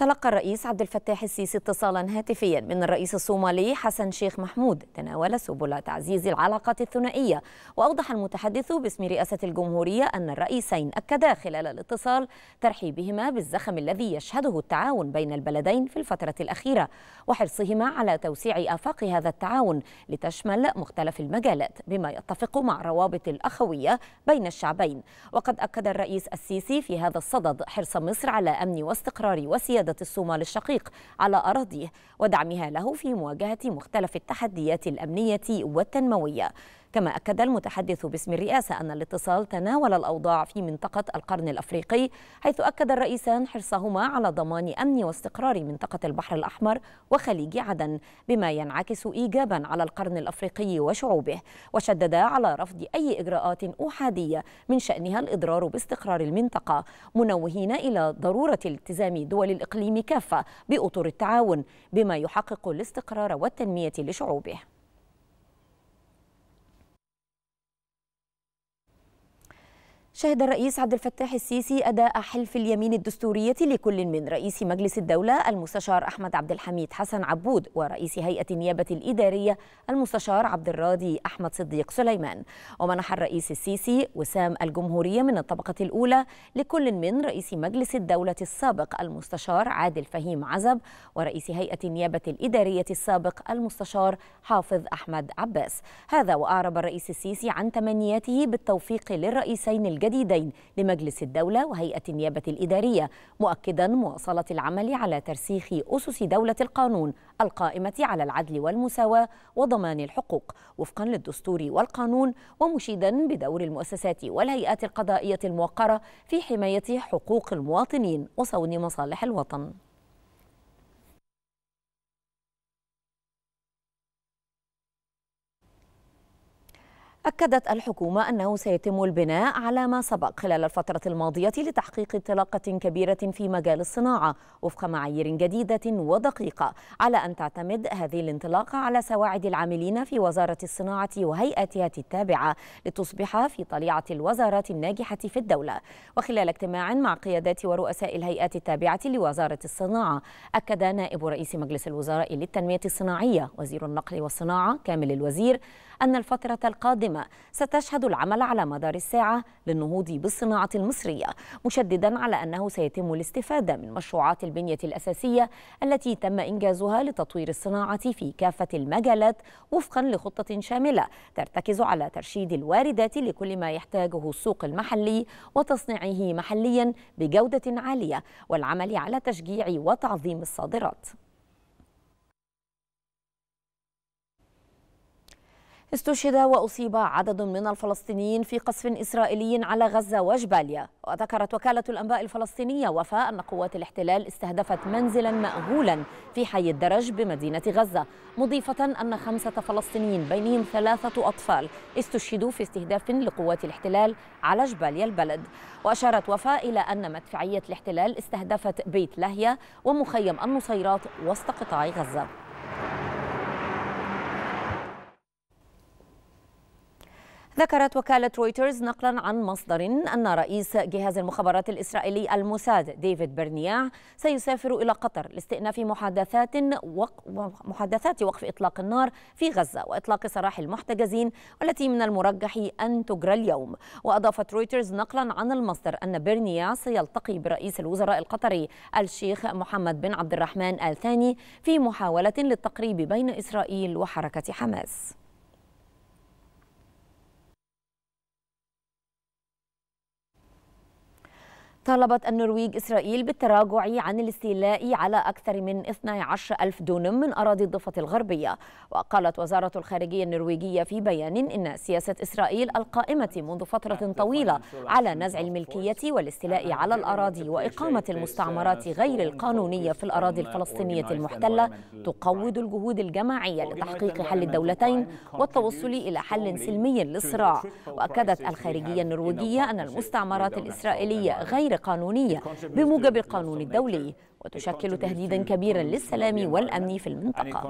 تلقى الرئيس عبد الفتاح السيسي اتصالا هاتفيا من الرئيس الصومالي حسن شيخ محمود تناول سبل تعزيز العلاقات الثنائيه واوضح المتحدث باسم رئاسه الجمهوريه ان الرئيسين اكدا خلال الاتصال ترحيبهما بالزخم الذي يشهده التعاون بين البلدين في الفتره الاخيره وحرصهما على توسيع افاق هذا التعاون لتشمل مختلف المجالات بما يتفق مع روابط الاخويه بين الشعبين وقد اكد الرئيس السيسي في هذا الصدد حرص مصر على امن واستقرار وسياده قياده الصومال الشقيق على أراضيه ودعمها له في مواجهة مختلف التحديات الأمنية والتنموية كما أكد المتحدث باسم الرئاسة أن الاتصال تناول الأوضاع في منطقة القرن الأفريقي حيث أكد الرئيسان حرصهما على ضمان أمن واستقرار منطقة البحر الأحمر وخليج عدن بما ينعكس إيجابا على القرن الأفريقي وشعوبه وشددا على رفض أي إجراءات أحادية من شأنها الإضرار باستقرار المنطقة منوهين إلى ضرورة التزام دول الإقليم كافة بأطر التعاون بما يحقق الاستقرار والتنمية لشعوبه شهد الرئيس عبد الفتاح السيسي أداء حلف اليمين الدستورية لكل من رئيس مجلس الدولة المستشار أحمد عبد الحميد حسن عبود ورئيس هيئة النيابة الإدارية المستشار عبد الراضي أحمد صديق سليمان ومنح الرئيس السيسي وسام الجمهورية من الطبقة الأولى لكل من رئيس مجلس الدولة السابق المستشار عادل فهيم عزب ورئيس هيئة النيابة الإدارية السابق المستشار حافظ أحمد عباس هذا وأعرب الرئيس السيسي عن تمنياته بالتوفيق للرئيسين الجديدين جديدين لمجلس الدولة وهيئة النيابة الإدارية مؤكدا مواصلة العمل على ترسيخ أسس دولة القانون القائمة على العدل والمساواة وضمان الحقوق وفقا للدستور والقانون ومشيدا بدور المؤسسات والهيئات القضائية الموقرة في حماية حقوق المواطنين وصون مصالح الوطن أكدت الحكومة أنه سيتم البناء على ما سبق خلال الفترة الماضية لتحقيق انطلاقة كبيرة في مجال الصناعة وفق معايير جديدة ودقيقة على أن تعتمد هذه الانطلاقة على سواعد العاملين في وزارة الصناعة وهيئاتها التابعة لتصبح في طليعة الوزارات الناجحة في الدولة وخلال اجتماع مع قيادات ورؤساء الهيئات التابعة لوزارة الصناعة أكد نائب رئيس مجلس الوزراء للتنمية الصناعية وزير النقل والصناعة كامل الوزير أن الفترة القادمة ستشهد العمل على مدار الساعة للنهوض بالصناعة المصرية مشددا على أنه سيتم الاستفادة من مشروعات البنية الأساسية التي تم إنجازها لتطوير الصناعة في كافة المجالات وفقا لخطة شاملة ترتكز على ترشيد الواردات لكل ما يحتاجه السوق المحلي وتصنيعه محليا بجودة عالية والعمل على تشجيع وتعظيم الصادرات استشهد وأصيب عدد من الفلسطينيين في قصف إسرائيلي على غزة وجباليا وذكرت وكالة الأنباء الفلسطينية وفاء أن قوات الاحتلال استهدفت منزلا مأهولا في حي الدرج بمدينة غزة مضيفة أن خمسة فلسطينيين بينهم ثلاثة أطفال استشهدوا في استهداف لقوات الاحتلال على جباليا البلد وأشارت وفاء إلى أن مدفعية الاحتلال استهدفت بيت لهيا ومخيم النصيرات وسط قطاع غزة ذكرت وكالة رويترز نقلا عن مصدر أن رئيس جهاز المخابرات الإسرائيلي الموساد ديفيد برنياع سيسافر إلى قطر لاستئناف محادثات وق... محادثات وقف إطلاق النار في غزة وإطلاق سراح المحتجزين والتي من المرجح أن تجرى اليوم وأضافت رويترز نقلا عن المصدر أن برنياع سيلتقي برئيس الوزراء القطري الشيخ محمد بن عبد الرحمن آل ثاني في محاولة للتقريب بين إسرائيل وحركة حماس طالبت النرويج إسرائيل بالتراجع عن الاستيلاء على أكثر من 12 ألف دونم من أراضي الضفة الغربية وقالت وزارة الخارجية النرويجية في بيان إن سياسة إسرائيل القائمة منذ فترة طويلة على نزع الملكية والاستيلاء على الأراضي وإقامة uh, المستعمرات غير القانونية في الأراضي الفلسطينية المحتلة تقوض الجهود الجماعية لتحقيق حل الدولتين والتوصل إلى حل سلمي للصراع وأكدت الخارجية النرويجية أن المستعمرات الإسرائيلية غير غير قانونية بموجب القانون الدولي وتشكل تهديدا كبيرا للسلام والأمن في المنطقة